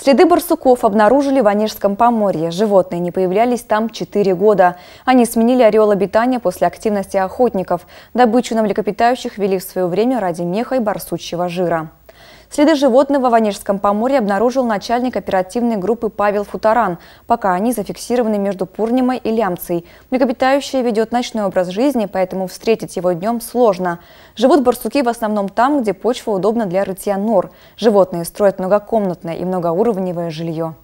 Следы барсуков обнаружили в Онежском поморье. Животные не появлялись там 4 года. Они сменили орел обитания после активности охотников. Добычу на млекопитающих вели в свое время ради меха и барсучьего жира. Следы животного в Онежском поморье обнаружил начальник оперативной группы Павел Футаран. Пока они зафиксированы между Пурнимой и Лямцей. Млекопитающее ведет ночной образ жизни, поэтому встретить его днем сложно. Живут барсуки в основном там, где почва удобна для рытья нор. Животные строят многокомнатное и многоуровневое жилье.